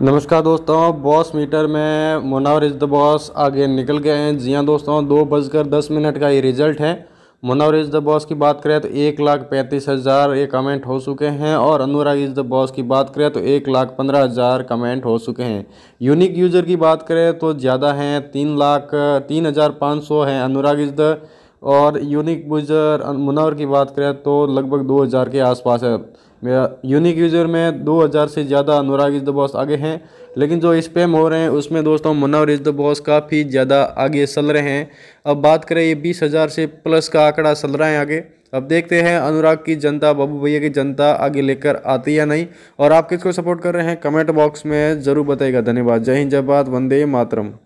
नमस्कार दोस्तों boss metre में मुनावर इज़ द बॉस आगे निकल गए हैं जी हाँ दोस्तों दो बजकर दस मिनट का ये रिजल्ट है मुनावर इज़ द बॉस की बात करें तो एक लाख पैंतीस हज़ार ये कमेंट हो चुके हैं और अनुराग इज़ द बॉस की बात करें तो एक लाख पंद्रह हज़ार कमेंट हो चुके हैं यूनिक यूज़र की बात करें तो ज़्यादा हैं तीन लाख तीन हज़ार पाँच सौ हैं अनुराग इज़ द और यूनिक यूजर मुनावर की बात करें तो लगभग 2000 के आसपास है मेरा यूनिक यूज़र में 2000 से ज़्यादा अनुराग इज़ द बॉस आगे हैं लेकिन जो स्पेम हो रहे हैं उसमें दोस्तों मुनावर इज़ द बॉस काफ़ी ज़्यादा आगे चल रहे हैं अब बात करें ये बीस हज़ार से प्लस का आंकड़ा चल रहा है आगे अब देखते हैं अनुराग की जनता बाबू भैया की जनता आगे लेकर आती या नहीं और आप किसको सपोर्ट कर रहे हैं कमेंट बॉक्स में ज़रूर बताइएगा धन्यवाद जय हिंद जय भारत वंदे मातरम